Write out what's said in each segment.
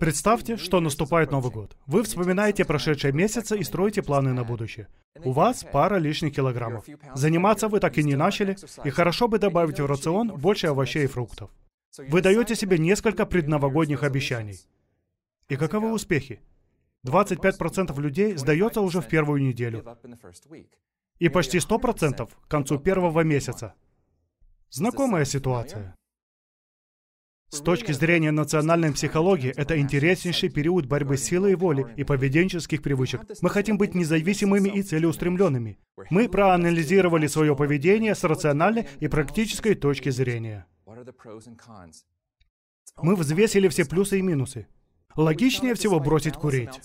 Представьте, что наступает Новый год. Вы вспоминаете прошедшие месяцы и строите планы на будущее. У вас пара лишних килограммов. Заниматься вы так и не начали, и хорошо бы добавить в рацион больше овощей и фруктов. Вы даете себе несколько предновогодних обещаний. И каковы успехи? 25% людей сдается уже в первую неделю. И почти 100% к концу первого месяца. Знакомая ситуация. С точки зрения национальной психологии, это интереснейший период борьбы силы и воли и поведенческих привычек. Мы хотим быть независимыми и целеустремленными. Мы проанализировали свое поведение с рациональной и практической точки зрения. Мы взвесили все плюсы и минусы. Логичнее всего бросить курить.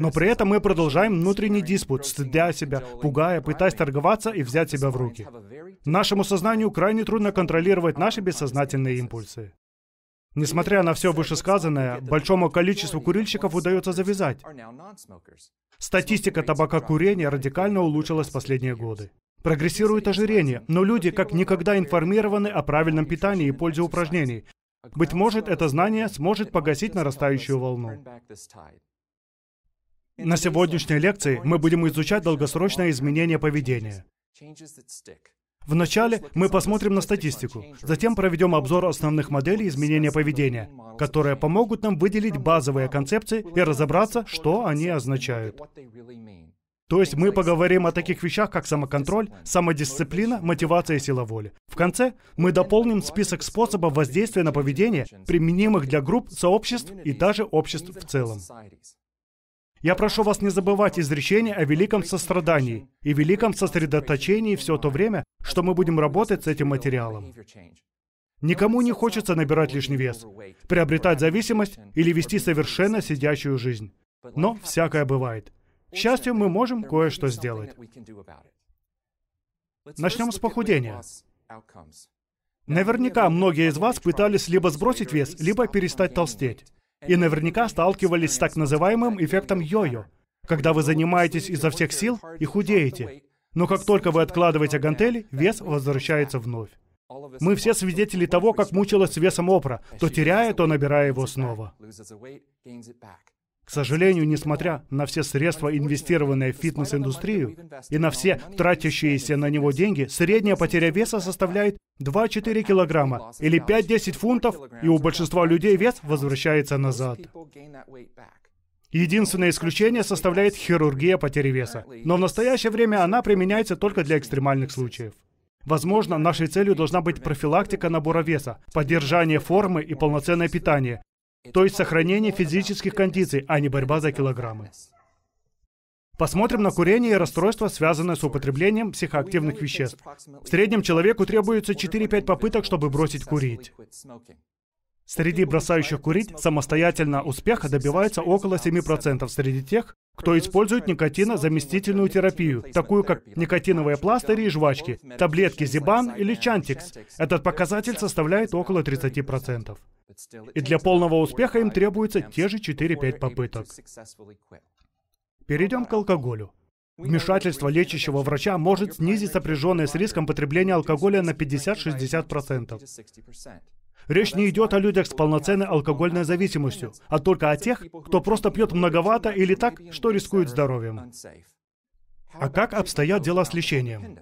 Но при этом мы продолжаем внутренний диспут, стыдя себя, пугая, пытаясь торговаться и взять себя в руки. Нашему сознанию крайне трудно контролировать наши бессознательные импульсы. Несмотря на все вышесказанное, большому количеству курильщиков удается завязать. Статистика табакокурения радикально улучшилась в последние годы. Прогрессирует ожирение, но люди как никогда информированы о правильном питании и пользе упражнений. Быть может, это знание сможет погасить нарастающую волну. На сегодняшней лекции мы будем изучать долгосрочное изменение поведения. Вначале мы посмотрим на статистику, затем проведем обзор основных моделей изменения поведения, которые помогут нам выделить базовые концепции и разобраться, что они означают. То есть мы поговорим о таких вещах, как самоконтроль, самодисциплина, мотивация и сила воли. В конце мы дополним список способов воздействия на поведение, применимых для групп, сообществ и даже обществ в целом. Я прошу вас не забывать изречение о великом сострадании и великом сосредоточении все то время, что мы будем работать с этим материалом. Никому не хочется набирать лишний вес, приобретать зависимость или вести совершенно сидящую жизнь. Но всякое бывает. К счастью, мы можем кое-что сделать. Начнем с похудения. Наверняка многие из вас пытались либо сбросить вес, либо перестать толстеть. И наверняка сталкивались с так называемым эффектом йо-йо, когда вы занимаетесь изо всех сил и худеете. Но как только вы откладываете гантели, вес возвращается вновь. Мы все свидетели того, как мучилась с весом Опра, то теряя, то набирая его снова. К сожалению, несмотря на все средства, инвестированные в фитнес-индустрию, и на все тратящиеся на него деньги, средняя потеря веса составляет 2-4 килограмма или 5-10 фунтов, и у большинства людей вес возвращается назад. Единственное исключение составляет хирургия потери веса, но в настоящее время она применяется только для экстремальных случаев. Возможно, нашей целью должна быть профилактика набора веса, поддержание формы и полноценное питание, то есть сохранение физических кондиций, а не борьба за килограммы. Посмотрим на курение и расстройства, связанные с употреблением психоактивных веществ. В среднем человеку требуется 4-5 попыток, чтобы бросить курить. Среди бросающих курить самостоятельно успеха добивается около 7% среди тех, кто использует никотинозаместительную терапию, такую как никотиновые пластыри и жвачки, таблетки Зибан или Чантикс. Этот показатель составляет около 30%. И для полного успеха им требуется те же 4-5 попыток. Перейдем к алкоголю. Вмешательство лечащего врача может снизить сопряженное с риском потребления алкоголя на 50-60%. Речь не идет о людях с полноценной алкогольной зависимостью, а только о тех, кто просто пьет многовато или так, что рискует здоровьем. А как обстоят дела с лечением?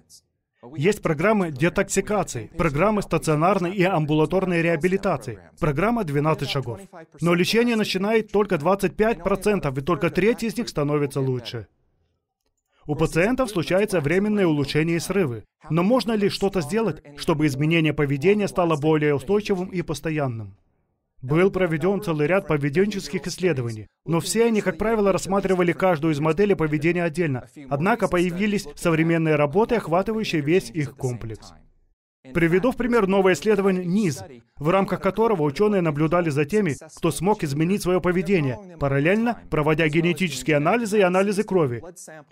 Есть программы детоксикации, программы стационарной и амбулаторной реабилитации, программа 12 шагов. Но лечение начинает только 25%, и только треть из них становится лучше. У пациентов случается временное улучшение и срывы. Но можно ли что-то сделать, чтобы изменение поведения стало более устойчивым и постоянным? Был проведен целый ряд поведенческих исследований, но все они, как правило, рассматривали каждую из моделей поведения отдельно. Однако появились современные работы, охватывающие весь их комплекс. Приведу в пример новое исследование НИЗ, в рамках которого ученые наблюдали за теми, кто смог изменить свое поведение, параллельно проводя генетические анализы и анализы крови,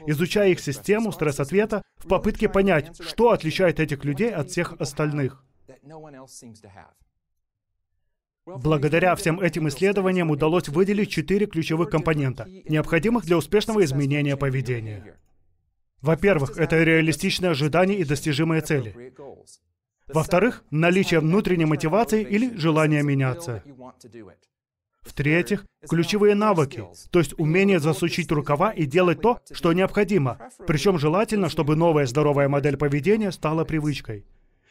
изучая их систему стресс-ответа в попытке понять, что отличает этих людей от всех остальных. Благодаря всем этим исследованиям удалось выделить четыре ключевых компонента, необходимых для успешного изменения поведения. Во-первых, это реалистичные ожидания и достижимые цели. Во-вторых, наличие внутренней мотивации или желания меняться. В-третьих, ключевые навыки, то есть умение засучить рукава и делать то, что необходимо. Причем желательно, чтобы новая здоровая модель поведения стала привычкой.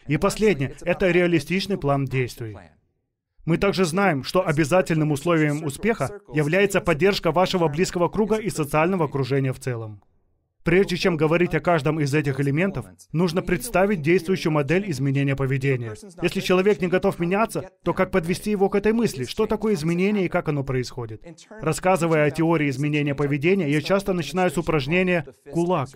И последнее – это реалистичный план действий. Мы также знаем, что обязательным условием успеха является поддержка вашего близкого круга и социального окружения в целом. Прежде чем говорить о каждом из этих элементов, нужно представить действующую модель изменения поведения. Если человек не готов меняться, то как подвести его к этой мысли? Что такое изменение и как оно происходит? Рассказывая о теории изменения поведения, я часто начинаю с упражнения «кулак».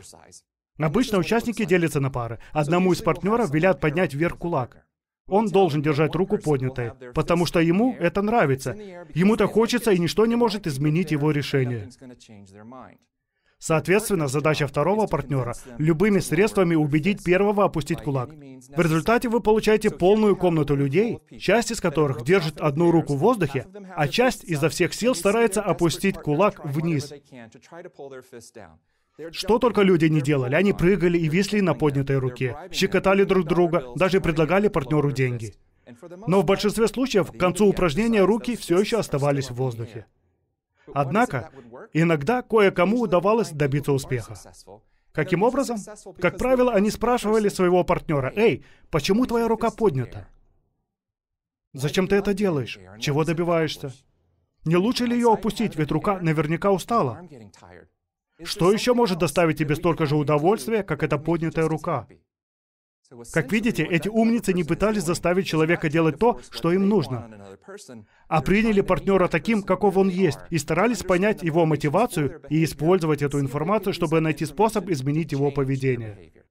Обычно участники делятся на пары. Одному из партнеров велят поднять вверх кулак он должен держать руку поднятой, потому что ему это нравится. Ему-то хочется, и ничто не может изменить его решение. Соответственно, задача второго партнера – любыми средствами убедить первого опустить кулак. В результате вы получаете полную комнату людей, часть из которых держит одну руку в воздухе, а часть изо всех сил старается опустить кулак вниз. Что только люди не делали, они прыгали и висли на поднятой руке, щекотали друг друга, даже предлагали партнеру деньги. Но в большинстве случаев к концу упражнения руки все еще оставались в воздухе. Однако, иногда кое-кому удавалось добиться успеха. Каким образом? Как правило, они спрашивали своего партнера, «Эй, почему твоя рука поднята? Зачем ты это делаешь? Чего добиваешься? Не лучше ли ее опустить, ведь рука наверняка устала?» Что еще может доставить тебе столько же удовольствия, как эта поднятая рука? Как видите, эти умницы не пытались заставить человека делать то, что им нужно, а приняли партнера таким, каков он есть, и старались понять его мотивацию и использовать эту информацию, чтобы найти способ изменить его поведение.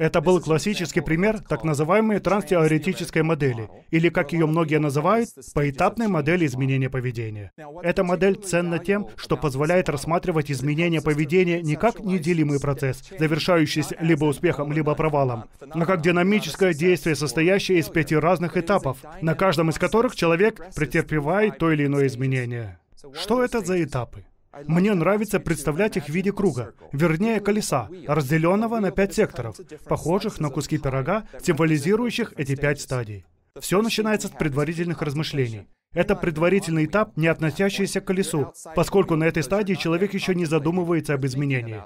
Это был классический пример так называемой транстеоретической модели, или, как ее многие называют, поэтапной модели изменения поведения. Эта модель ценна тем, что позволяет рассматривать изменение поведения не как неделимый процесс, завершающийся либо успехом, либо провалом, но а как динамическое действие, состоящее из пяти разных этапов, на каждом из которых человек претерпевает то или иное изменение. Что это за этапы? Мне нравится представлять их в виде круга, вернее колеса, разделенного на пять секторов, похожих на куски пирога, символизирующих эти пять стадий. Все начинается с предварительных размышлений. Это предварительный этап, не относящийся к колесу, поскольку на этой стадии человек еще не задумывается об изменении.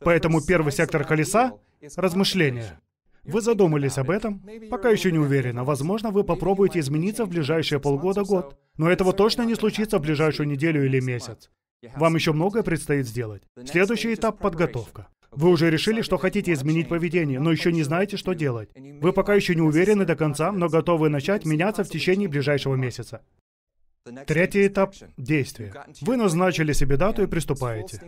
Поэтому первый сектор колеса — размышления. Вы задумались об этом? Пока еще не уверена. Возможно, вы попробуете измениться в ближайшие полгода-год. Но этого точно не случится в ближайшую неделю или месяц. Вам еще многое предстоит сделать. Следующий этап – подготовка. Вы уже решили, что хотите изменить поведение, но еще не знаете, что делать. Вы пока еще не уверены до конца, но готовы начать меняться в течение ближайшего месяца. Третий этап – действие. Вы назначили себе дату и приступаете.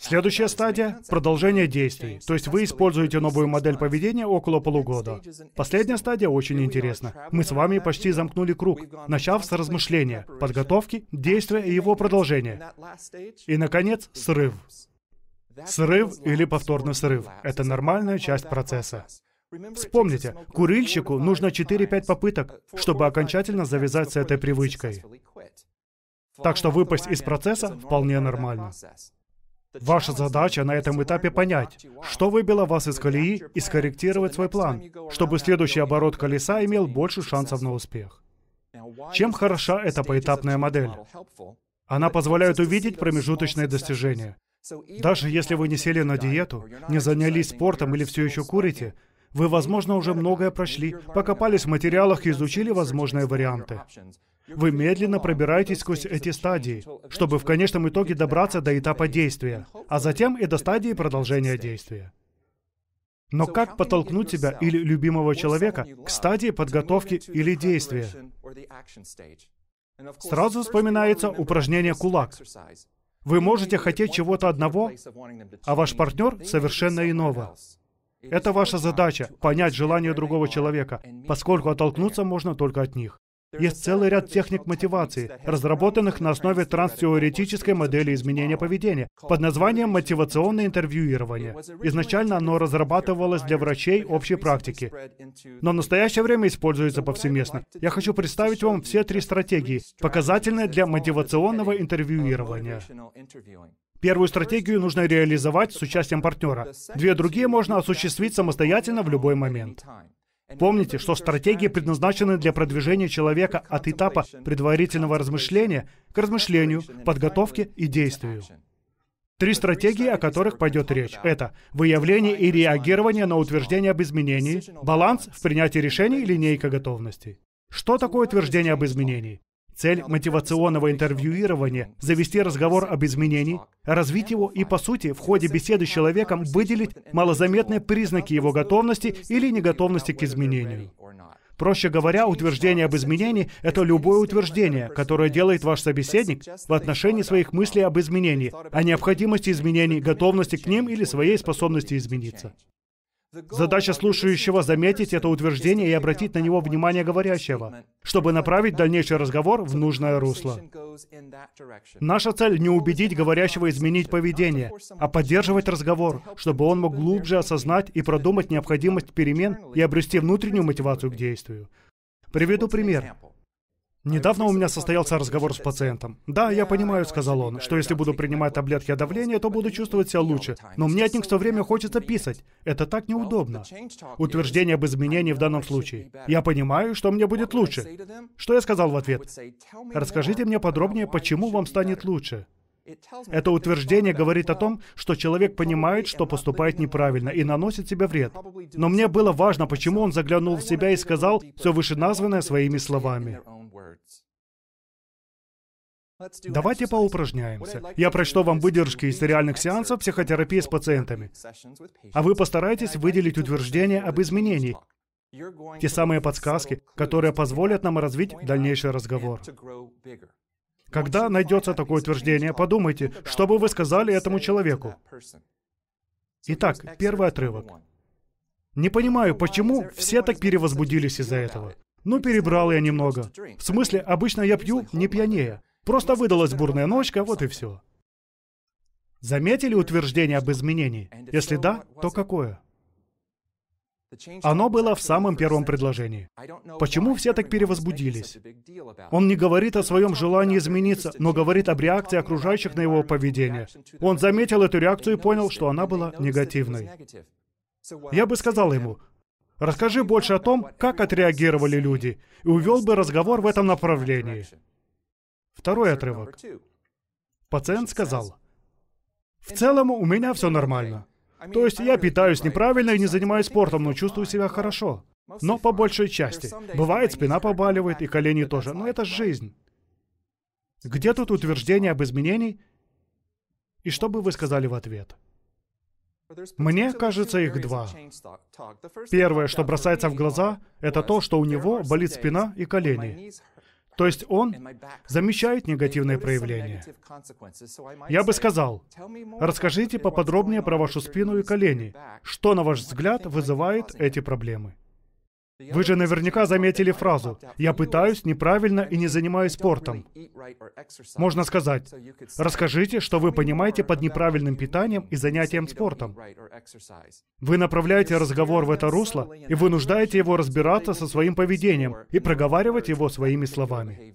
Следующая стадия — продолжение действий. То есть вы используете новую модель поведения около полугода. Последняя стадия очень интересна. Мы с вами почти замкнули круг, начав с размышления, подготовки, действия и его продолжения. И, наконец, срыв. Срыв или повторный срыв — это нормальная часть процесса. Вспомните, курильщику нужно 4-5 попыток, чтобы окончательно завязать с этой привычкой. Так что выпасть из процесса вполне нормально. Ваша задача на этом этапе понять, что выбило вас из колеи и скорректировать свой план, чтобы следующий оборот колеса имел больше шансов на успех. Чем хороша эта поэтапная модель? Она позволяет увидеть промежуточные достижения. Даже если вы не сели на диету, не занялись спортом или все еще курите, вы, возможно, уже многое прошли, покопались в материалах и изучили возможные варианты. Вы медленно пробираетесь сквозь эти стадии, чтобы в конечном итоге добраться до этапа действия, а затем и до стадии продолжения действия. Но как подтолкнуть тебя или любимого человека к стадии подготовки или действия? Сразу вспоминается упражнение «Кулак». Вы можете хотеть чего-то одного, а ваш партнер совершенно иного. Это ваша задача — понять желание другого человека, поскольку оттолкнуться можно только от них. Есть целый ряд техник мотивации, разработанных на основе транстеоретической модели изменения поведения под названием мотивационное интервьюирование. Изначально оно разрабатывалось для врачей общей практики, но в настоящее время используется повсеместно. Я хочу представить вам все три стратегии, показательные для мотивационного интервьюирования. Первую стратегию нужно реализовать с участием партнера. Две другие можно осуществить самостоятельно в любой момент. Помните, что стратегии предназначены для продвижения человека от этапа предварительного размышления к размышлению, подготовке и действию. Три стратегии, о которых пойдет речь, это выявление и реагирование на утверждение об изменении, баланс в принятии решений и линейка готовности. Что такое утверждение об изменении? Цель мотивационного интервьюирования – завести разговор об изменении, развить его и, по сути, в ходе беседы с человеком выделить малозаметные признаки его готовности или неготовности к изменению. Проще говоря, утверждение об изменении – это любое утверждение, которое делает ваш собеседник в отношении своих мыслей об изменении, о необходимости изменений, готовности к ним или своей способности измениться. Задача слушающего заметить это утверждение и обратить на него внимание говорящего, чтобы направить дальнейший разговор в нужное русло. Наша цель не убедить говорящего изменить поведение, а поддерживать разговор, чтобы он мог глубже осознать и продумать необходимость перемен и обрести внутреннюю мотивацию к действию. Приведу пример. Недавно у меня состоялся разговор с пациентом. «Да, я понимаю», — сказал он, — «что если буду принимать таблетки от давления, то буду чувствовать себя лучше. Но мне от них все время хочется писать. Это так неудобно». Утверждение об изменении в данном случае. «Я понимаю, что мне будет лучше». Что я сказал в ответ? «Расскажите мне подробнее, почему вам станет лучше». Это утверждение говорит о том, что человек понимает, что поступает неправильно и наносит себе вред. Но мне было важно, почему он заглянул в себя и сказал все вышеназванное своими словами. Давайте поупражняемся. Я прочту вам выдержки из реальных сеансов психотерапии с пациентами. А вы постарайтесь выделить утверждения об изменении, те самые подсказки, которые позволят нам развить дальнейший разговор. Когда найдется такое утверждение, подумайте, что бы вы сказали этому человеку. Итак, первый отрывок. Не понимаю, почему все так перевозбудились из-за этого. Ну, перебрал я немного. В смысле, обычно я пью не пьянее. Просто выдалась бурная ночка, вот и все. Заметили утверждение об изменении? Если да, то какое? Оно было в самом первом предложении. Почему все так перевозбудились? Он не говорит о своем желании измениться, но говорит об реакции окружающих на его поведение. Он заметил эту реакцию и понял, что она была негативной. Я бы сказал ему, расскажи больше о том, как отреагировали люди, и увел бы разговор в этом направлении. Второй отрывок. Пациент сказал, «В целом у меня все нормально. То есть я питаюсь неправильно и не занимаюсь спортом, но чувствую себя хорошо. Но по большей части. Бывает, спина побаливает и колени тоже, но это жизнь. Где тут утверждение об изменении? И что бы вы сказали в ответ? Мне кажется, их два. Первое, что бросается в глаза, это то, что у него болит спина и колени. То есть он замечает негативные проявления. Я бы сказал, расскажите поподробнее про вашу спину и колени. Что, на ваш взгляд, вызывает эти проблемы? Вы же наверняка заметили фразу «Я пытаюсь неправильно и не занимаюсь спортом». Можно сказать, расскажите, что вы понимаете под неправильным питанием и занятием спортом. Вы направляете разговор в это русло и вынуждаете его разбираться со своим поведением и проговаривать его своими словами.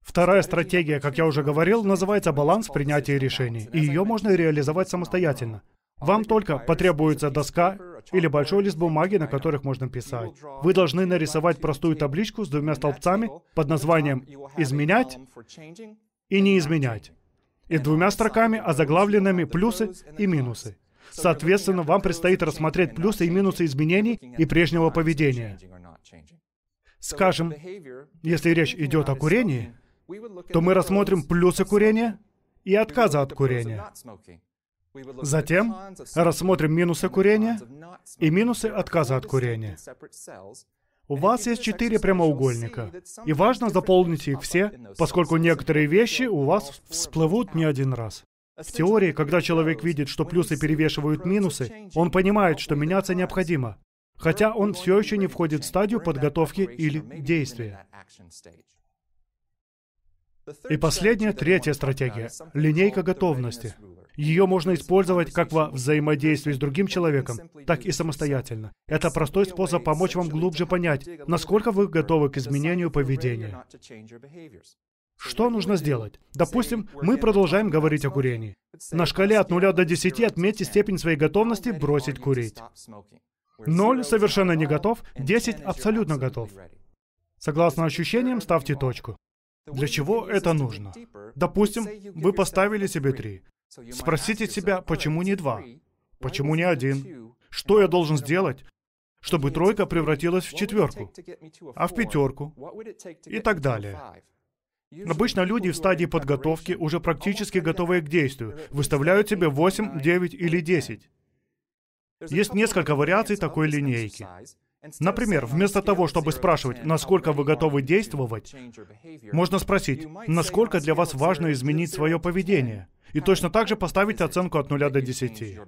Вторая стратегия, как я уже говорил, называется баланс в принятии решений, и ее можно реализовать самостоятельно – вам только потребуется доска или большой лист бумаги, на которых можно писать. Вы должны нарисовать простую табличку с двумя столбцами под названием «изменять» и «не изменять» и двумя строками озаглавленными «плюсы» и «минусы». Соответственно, вам предстоит рассмотреть плюсы и минусы изменений и прежнего поведения. Скажем, если речь идет о курении, то мы рассмотрим плюсы курения и отказа от курения. Затем рассмотрим минусы курения и минусы отказа от курения. У вас есть четыре прямоугольника, и важно заполнить их все, поскольку некоторые вещи у вас всплывут не один раз. В теории, когда человек видит, что плюсы перевешивают минусы, он понимает, что меняться необходимо, хотя он все еще не входит в стадию подготовки или действия. И последняя, третья стратегия — линейка готовности. Ее можно использовать как во взаимодействии с другим человеком, так и самостоятельно. Это простой способ помочь вам глубже понять, насколько вы готовы к изменению поведения. Что нужно сделать? Допустим, мы продолжаем говорить о курении. На шкале от 0 до 10 отметьте степень своей готовности бросить курить. 0 совершенно не готов, 10 абсолютно готов. Согласно ощущениям, ставьте точку. Для чего это нужно? Допустим, вы поставили себе три. Спросите себя, почему не два? Почему не один? Что я должен сделать, чтобы тройка превратилась в четверку, а в пятерку и так далее? Обычно люди в стадии подготовки, уже практически готовые к действию, выставляют себе 8, 9 или 10. Есть несколько вариаций такой линейки. Например, вместо того, чтобы спрашивать, насколько вы готовы действовать, можно спросить, насколько для вас важно изменить свое поведение, и точно так же поставить оценку от 0 до 10.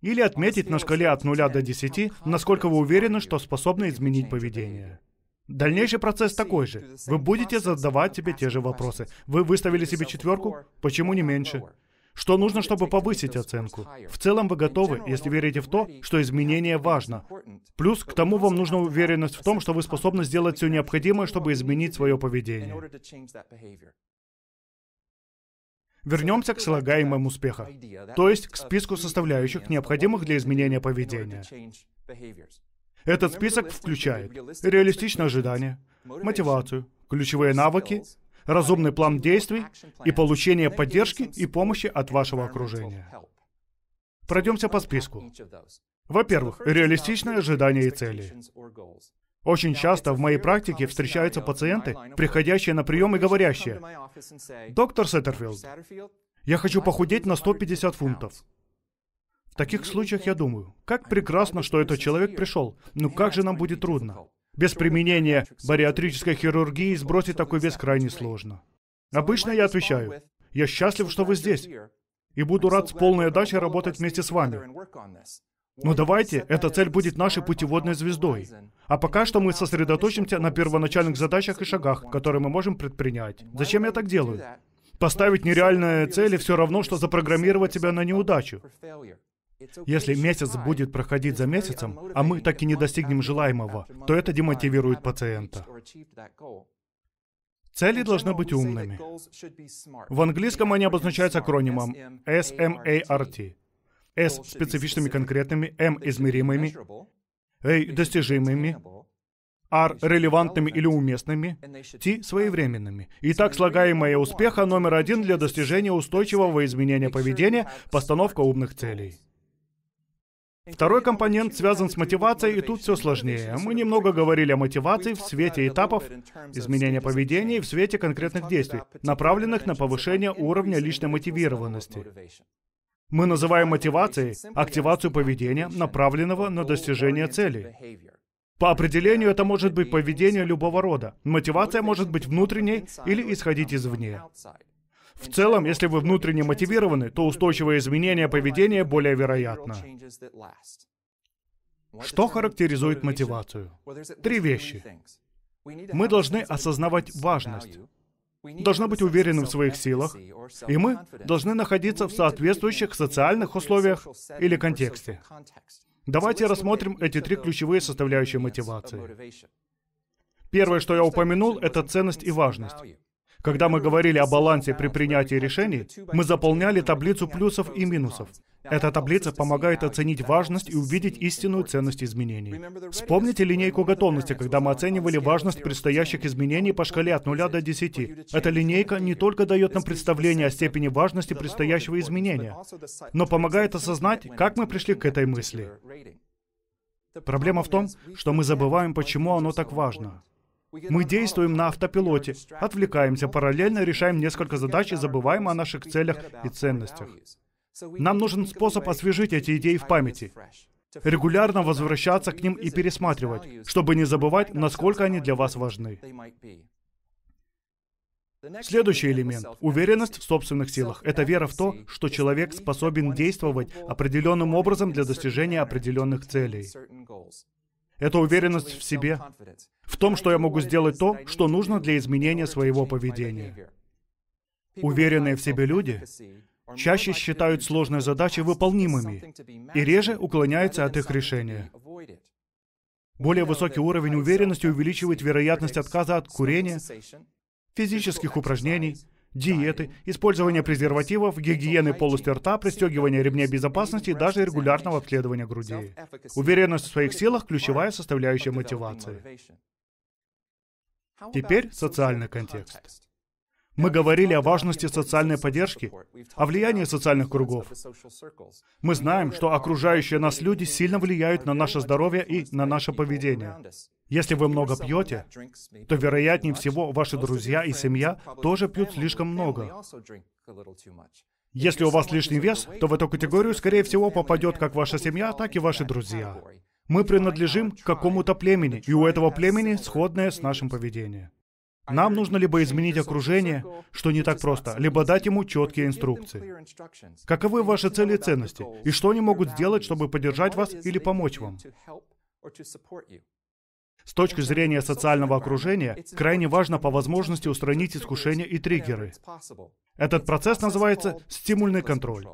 Или отметить на шкале от 0 до 10, насколько вы уверены, что способны изменить поведение. Дальнейший процесс такой же. Вы будете задавать себе те же вопросы. Вы выставили себе четверку? Почему не меньше? Что нужно, чтобы повысить оценку? В целом вы готовы, если верите в то, что изменение важно. Плюс к тому вам нужна уверенность в том, что вы способны сделать все необходимое, чтобы изменить свое поведение. Вернемся к слагаемым успеха, то есть к списку составляющих, необходимых для изменения поведения. Этот список включает реалистичное ожидание, мотивацию, ключевые навыки, разумный план действий и получение поддержки и помощи от вашего окружения. Пройдемся по списку. Во-первых, реалистичные ожидания и цели. Очень часто в моей практике встречаются пациенты, приходящие на прием и говорящие, «Доктор Сеттерфилд, я хочу похудеть на 150 фунтов». В таких случаях я думаю, как прекрасно, что этот человек пришел, но ну как же нам будет трудно. Без применения бариатрической хирургии сбросить такой вес крайне сложно. Обычно я отвечаю, я счастлив, что вы здесь, и буду рад с полной отдачей работать вместе с вами. Но давайте, эта цель будет нашей путеводной звездой. А пока что мы сосредоточимся на первоначальных задачах и шагах, которые мы можем предпринять. Зачем я так делаю? Поставить нереальные цели все равно, что запрограммировать себя на неудачу. Если месяц будет проходить за месяцем, а мы так и не достигнем желаемого, то это демотивирует пациента. Цели должны быть умными. В английском они обозначаются акронимом SMART. S — специфичными конкретными, M — измеримыми, A — достижимыми, R — релевантными или уместными, T — своевременными. Итак, слагаемое успеха номер один для достижения устойчивого изменения поведения — постановка умных целей. Второй компонент связан с мотивацией, и тут все сложнее. Мы немного говорили о мотивации в свете этапов изменения поведения и в свете конкретных действий, направленных на повышение уровня личной мотивированности. Мы называем мотивацией активацию поведения, направленного на достижение цели. По определению это может быть поведение любого рода. Мотивация может быть внутренней или исходить извне. В целом, если вы внутренне мотивированы, то устойчивое изменение поведения более вероятно. Что характеризует мотивацию? Три вещи. Мы должны осознавать важность, должны быть уверены в своих силах, и мы должны находиться в соответствующих социальных условиях или контексте. Давайте рассмотрим эти три ключевые составляющие мотивации. Первое, что я упомянул, это ценность и важность. Когда мы говорили о балансе при принятии решений, мы заполняли таблицу плюсов и минусов. Эта таблица помогает оценить важность и увидеть истинную ценность изменений. Вспомните линейку готовности, когда мы оценивали важность предстоящих изменений по шкале от 0 до 10. Эта линейка не только дает нам представление о степени важности предстоящего изменения, но помогает осознать, как мы пришли к этой мысли. Проблема в том, что мы забываем, почему оно так важно. Мы действуем на автопилоте, отвлекаемся, параллельно решаем несколько задач и забываем о наших целях и ценностях. Нам нужен способ освежить эти идеи в памяти, регулярно возвращаться к ним и пересматривать, чтобы не забывать, насколько они для вас важны. Следующий элемент ⁇ уверенность в собственных силах. Это вера в то, что человек способен действовать определенным образом для достижения определенных целей. Это уверенность в себе, в том, что я могу сделать то, что нужно для изменения своего поведения. Уверенные в себе люди чаще считают сложные задачи выполнимыми и реже уклоняются от их решения. Более высокий уровень уверенности увеличивает вероятность отказа от курения, физических упражнений, диеты, использование презервативов, гигиены полости рта, пристегивание ремня безопасности и даже регулярного обследования груди. Уверенность в своих силах – ключевая составляющая мотивации. Теперь социальный контекст. Мы говорили о важности социальной поддержки, о влиянии социальных кругов. Мы знаем, что окружающие нас люди сильно влияют на наше здоровье и на наше поведение. Если вы много пьете, то, вероятнее всего, ваши друзья и семья тоже пьют слишком много. Если у вас лишний вес, то в эту категорию, скорее всего, попадет как ваша семья, так и ваши друзья. Мы принадлежим к какому-то племени, и у этого племени сходное с нашим поведением. Нам нужно либо изменить окружение, что не так просто, либо дать ему четкие инструкции. Каковы ваши цели и ценности, и что они могут сделать, чтобы поддержать вас или помочь вам? С точки зрения социального окружения, крайне важно по возможности устранить искушения и триггеры. Этот процесс называется стимульный контроль.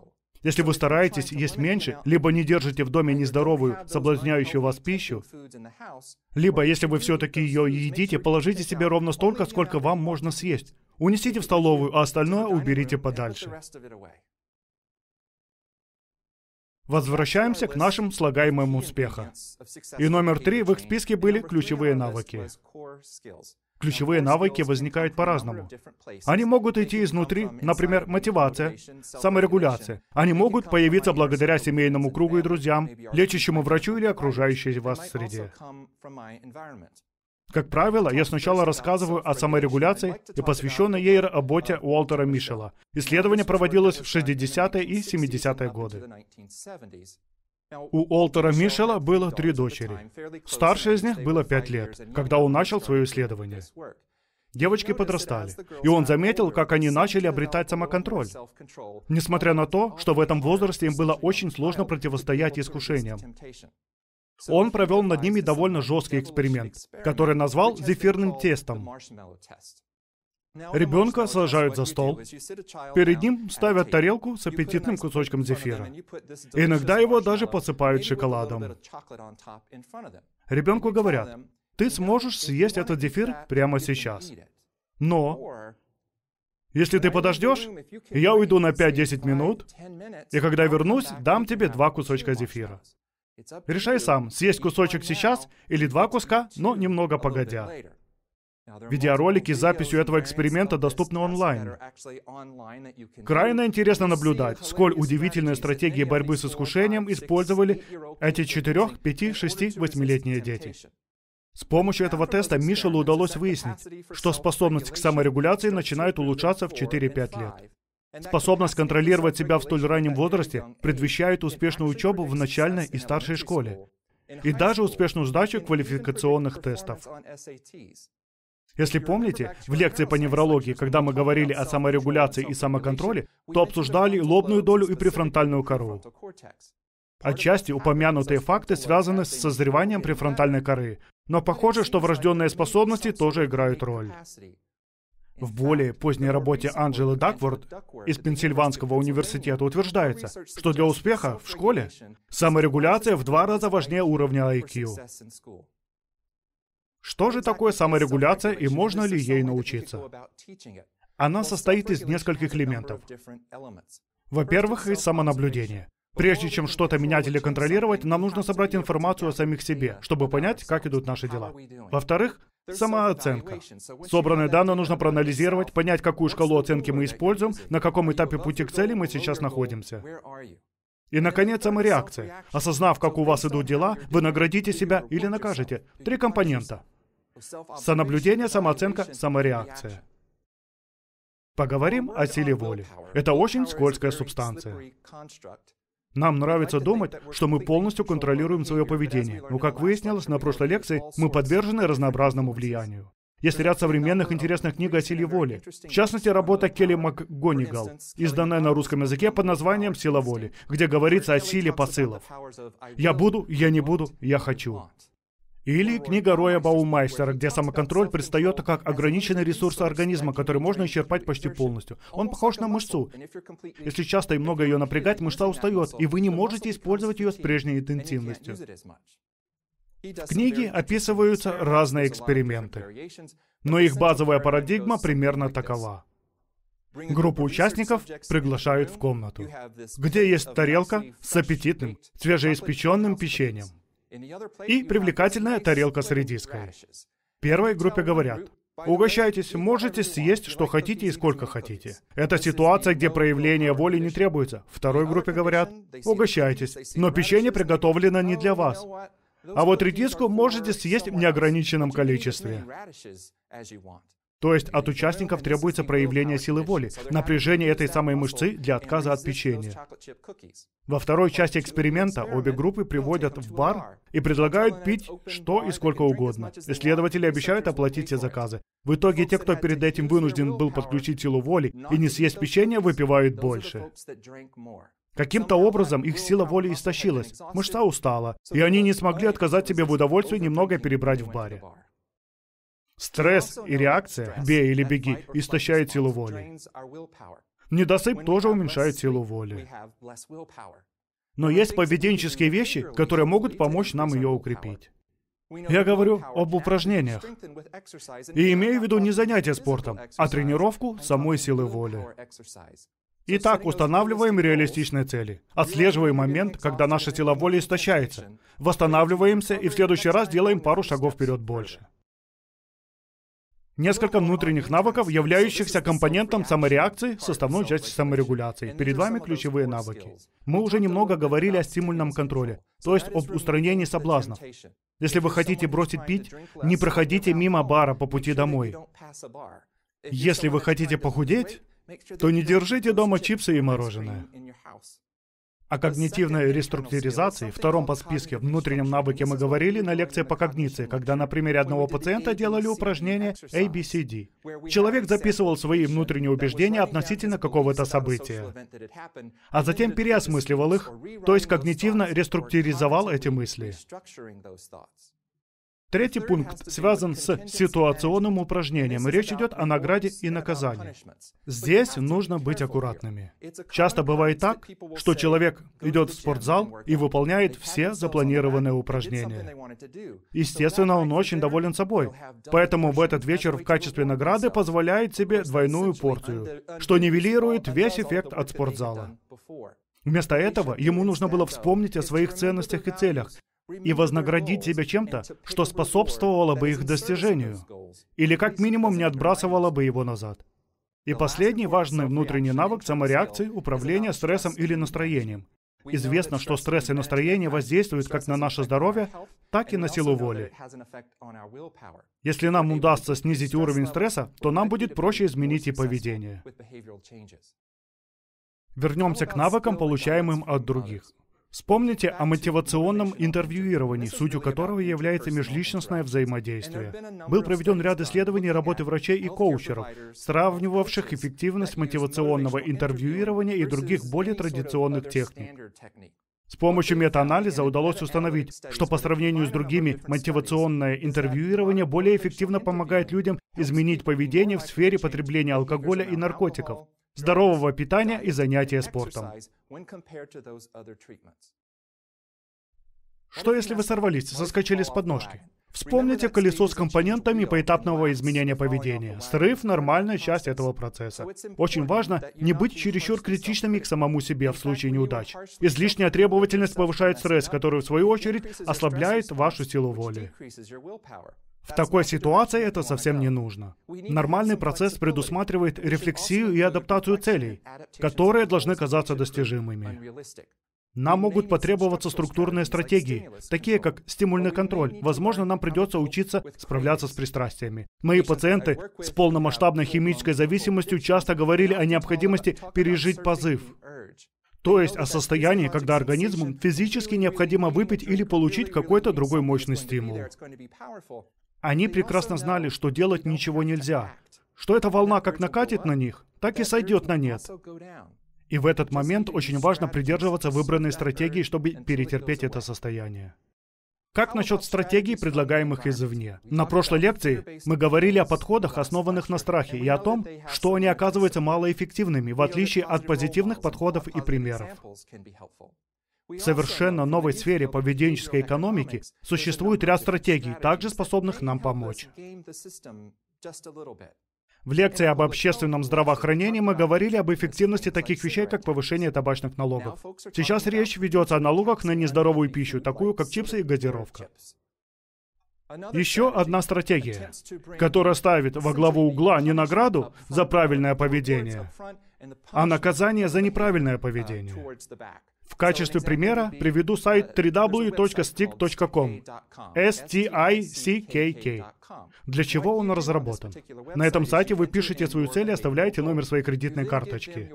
Если вы стараетесь есть меньше, либо не держите в доме нездоровую, соблазняющую вас пищу, либо, если вы все-таки ее едите, положите себе ровно столько, сколько вам можно съесть. Унесите в столовую, а остальное уберите подальше. Возвращаемся к нашим слагаемым успеха. И номер три в их списке были ключевые навыки. Ключевые навыки возникают по-разному. Они могут идти изнутри, например, мотивация, саморегуляция. Они могут появиться благодаря семейному кругу и друзьям, лечащему врачу или окружающей вас среде. Как правило, я сначала рассказываю о саморегуляции и посвященной ей работе Уолтера Мишела. Исследование проводилось в 60-е и 70-е годы. У Олтера Мишела было три дочери. Старшая из них было пять лет, когда он начал свое исследование. Девочки подрастали, и он заметил, как они начали обретать самоконтроль. Несмотря на то, что в этом возрасте им было очень сложно противостоять искушениям. Он провел над ними довольно жесткий эксперимент, который назвал «зефирным тестом». Ребенка сажают за стол. Перед ним ставят тарелку с аппетитным кусочком зефира. Иногда его даже посыпают шоколадом. Ребенку говорят, ты сможешь съесть этот зефир прямо сейчас. Но если ты подождешь, я уйду на 5-10 минут, и когда вернусь, дам тебе два кусочка зефира. Решай сам, съесть кусочек сейчас или два куска, но немного погодя. Видеоролики с записью этого эксперимента доступны онлайн. Крайне интересно наблюдать, сколь удивительные стратегии борьбы с искушением использовали эти 4, 5, 6, 8-летние дети. С помощью этого теста Мишелу удалось выяснить, что способность к саморегуляции начинает улучшаться в 4-5 лет. Способность контролировать себя в столь раннем возрасте предвещает успешную учебу в начальной и старшей школе и даже успешную сдачу квалификационных тестов. Если помните, в лекции по неврологии, когда мы говорили о саморегуляции и самоконтроле, то обсуждали лобную долю и префронтальную кору. Отчасти упомянутые факты связаны с созреванием префронтальной коры, но похоже, что врожденные способности тоже играют роль. В более поздней работе Анджелы Дакворд из Пенсильванского университета утверждается, что для успеха в школе саморегуляция в два раза важнее уровня IQ. Что же такое саморегуляция и можно ли ей научиться? Она состоит из нескольких элементов. Во-первых, из самонаблюдения. Прежде чем что-то менять или контролировать, нам нужно собрать информацию о самих себе, чтобы понять, как идут наши дела. Во-вторых, самооценка. Собранные данные нужно проанализировать, понять, какую шкалу оценки мы используем, на каком этапе пути к цели мы сейчас находимся. И, наконец, самореакция. Осознав, как у вас идут дела, вы наградите себя или накажете. Три компонента. Сонаблюдение, самооценка, самореакция. Поговорим о силе воли. Это очень скользкая субстанция. Нам нравится думать, что мы полностью контролируем свое поведение, но, как выяснилось на прошлой лекции, мы подвержены разнообразному влиянию. Есть ряд современных интересных книг о силе воли. В частности, работа Келли МакГонигал, изданная на русском языке под названием «Сила воли», где говорится о силе посылов. «Я буду», «Я не буду», «Я хочу». Или книга Роя Баумайстера, где самоконтроль предстает как ограниченный ресурс организма, который можно исчерпать почти полностью. Он похож на мышцу. Если часто и много ее напрягать, мышца устает, и вы не можете использовать ее с прежней интенсивностью. В книге описываются разные эксперименты, но их базовая парадигма примерно такова. Группу участников приглашают в комнату, где есть тарелка с аппетитным, свежеиспеченным печеньем и привлекательная тарелка с редиской. Первой группе говорят, Угощайтесь, можете съесть, что хотите и сколько хотите. Это ситуация, где проявление воли не требуется. Второй группе говорят, угощайтесь, но печенье приготовлено не oh, для вас. А вот редиску можете съесть в неограниченном количестве. То есть от участников требуется проявление силы воли, напряжение этой самой мышцы для отказа от печенья. Во второй части эксперимента обе группы приводят в бар и предлагают пить что и сколько угодно. Исследователи обещают оплатить все заказы. В итоге те, кто перед этим вынужден был подключить силу воли и не съесть печенье, выпивают больше. Каким-то образом их сила воли истощилась, мышца устала, и они не смогли отказать себе в удовольствии немного перебрать в баре. Стресс и реакция «бей или беги» истощает силу воли. Недосып тоже уменьшает силу воли. Но есть поведенческие вещи, которые могут помочь нам ее укрепить. Я говорю об упражнениях. И имею в виду не занятия спортом, а тренировку самой силы воли. Итак, устанавливаем реалистичные цели. Отслеживаем момент, когда наша сила воли истощается. Восстанавливаемся и в следующий раз делаем пару шагов вперед больше. Несколько внутренних навыков, являющихся компонентом самореакции, составной частью саморегуляции. Перед вами ключевые навыки. Мы уже немного говорили о стимульном контроле, то есть об устранении соблазнов. Если вы хотите бросить пить, не проходите мимо бара по пути домой. Если вы хотите похудеть, то не держите дома чипсы и мороженое. О когнитивной реструктуризации, втором по списке внутреннем навыке мы говорили на лекции по когниции, когда на примере одного пациента делали упражнение ABCD. Человек записывал свои внутренние убеждения относительно какого-то события, а затем переосмысливал их, то есть когнитивно реструктуризовал эти мысли. Третий пункт связан с ситуационным упражнением. Речь идет о награде и наказании. Здесь нужно быть аккуратными. Часто бывает так, что человек идет в спортзал и выполняет все запланированные упражнения. Естественно, он очень доволен собой. Поэтому в этот вечер в качестве награды позволяет себе двойную порцию, что нивелирует весь эффект от спортзала. Вместо этого ему нужно было вспомнить о своих ценностях и целях и вознаградить себя чем-то, что способствовало бы их достижению, или как минимум не отбрасывало бы его назад. И последний важный внутренний навык самореакции, управления стрессом или настроением. Известно, что стресс и настроение воздействуют как на наше здоровье, так и на силу воли. Если нам удастся снизить уровень стресса, то нам будет проще изменить и поведение. Вернемся к навыкам, получаемым от других. Вспомните о мотивационном интервьюировании, сутью которого является межличностное взаимодействие. Был проведен ряд исследований работы врачей и коучеров, сравнивавших эффективность мотивационного интервьюирования и других более традиционных техник. С помощью метаанализа удалось установить, что по сравнению с другими мотивационное интервьюирование более эффективно помогает людям изменить поведение в сфере потребления алкоголя и наркотиков здорового питания и занятия спортом. Что если вы сорвались, соскочили с подножки? Вспомните колесо с компонентами поэтапного изменения поведения. Срыв – нормальная часть этого процесса. Очень важно не быть чересчур критичными к самому себе в случае неудач. Излишняя требовательность повышает стресс, который, в свою очередь, ослабляет вашу силу воли. В такой ситуации это совсем не нужно. Нормальный процесс предусматривает рефлексию и адаптацию целей, которые должны казаться достижимыми. Нам могут потребоваться структурные стратегии, такие как стимульный контроль. Возможно, нам придется учиться справляться с пристрастиями. Мои пациенты с полномасштабной химической зависимостью часто говорили о необходимости пережить позыв. То есть о состоянии, когда организму физически необходимо выпить или получить какой-то другой мощный стимул. Они прекрасно знали, что делать ничего нельзя, что эта волна как накатит на них, так и сойдет на нет. И в этот момент очень важно придерживаться выбранной стратегии, чтобы перетерпеть это состояние. Как насчет стратегий, предлагаемых извне? На прошлой лекции мы говорили о подходах, основанных на страхе, и о том, что они оказываются малоэффективными, в отличие от позитивных подходов и примеров. В совершенно новой сфере поведенческой экономики существует ряд стратегий, также способных нам помочь. В лекции об общественном здравоохранении мы говорили об эффективности таких вещей, как повышение табачных налогов. Сейчас речь ведется о налогах на нездоровую пищу, такую как чипсы и газировка. Еще одна стратегия, которая ставит во главу угла не награду за правильное поведение, а наказание за неправильное поведение. В качестве примера приведу сайт www.stick.com. S-T-I-C-K-K. Для чего он разработан? На этом сайте вы пишете свою цель и оставляете номер своей кредитной карточки.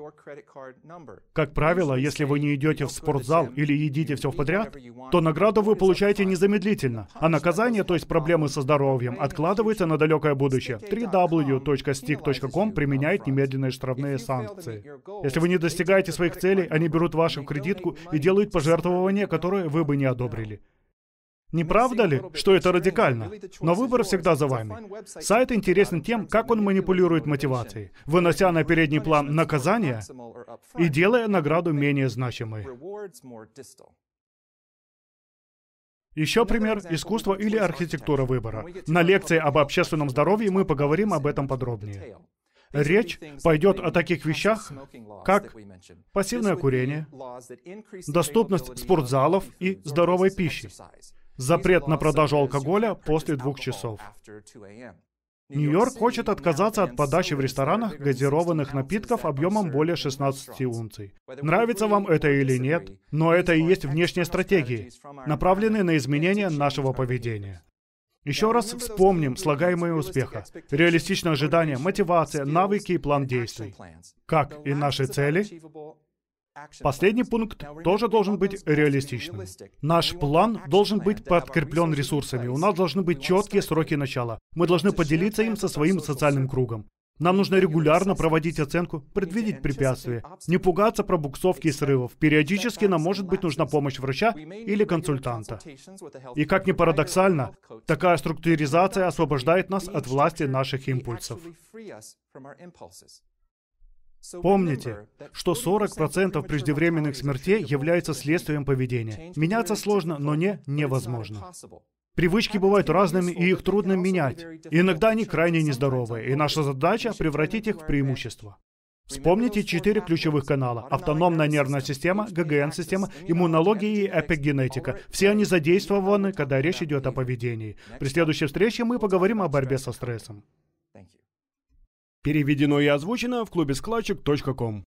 Как правило, а если вы не идете в спортзал или едите все в подряд, то награду вы получаете незамедлительно, а наказание, то есть проблемы со здоровьем, откладывается на далекое будущее. 3w.stick.com применяет немедленные штрафные санкции. Если вы не достигаете своих целей, они берут вашу кредитку и делают пожертвования, которые вы бы не одобрили. Не правда ли, что это радикально? Но выбор всегда за вами. Сайт интересен тем, как он манипулирует мотивацией, вынося на передний план наказание и делая награду менее значимой. Еще пример – искусство или архитектура выбора. На лекции об общественном здоровье мы поговорим об этом подробнее. Речь пойдет о таких вещах, как пассивное курение, доступность спортзалов и здоровой пищи. Запрет на продажу алкоголя после двух часов. Нью-Йорк хочет отказаться от подачи в ресторанах газированных напитков объемом более 16 унций. Нравится вам это или нет, но это и есть внешние стратегии, направленные на изменение нашего поведения. Еще раз вспомним слагаемые успеха, реалистичные ожидания, мотивация, навыки и план действий. Как и наши цели, Последний пункт тоже должен быть реалистичным. Наш план должен быть подкреплен ресурсами. У нас должны быть четкие сроки начала. Мы должны поделиться им со своим социальным кругом. Нам нужно регулярно проводить оценку, предвидеть препятствия, не пугаться пробуксовки и срывов. Периодически нам может быть нужна помощь врача или консультанта. И как ни парадоксально, такая структуризация освобождает нас от власти наших импульсов. Помните, что 40% преждевременных смертей являются следствием поведения. Меняться сложно, но не невозможно. Привычки бывают разными, и их трудно менять. иногда они крайне нездоровые, и наша задача — превратить их в преимущество. Вспомните четыре ключевых канала. Автономная нервная система, ГГН-система, иммунология и эпигенетика. Все они задействованы, когда речь идет о поведении. При следующей встрече мы поговорим о борьбе со стрессом. Переведено и озвучено в клубе Складчик.com.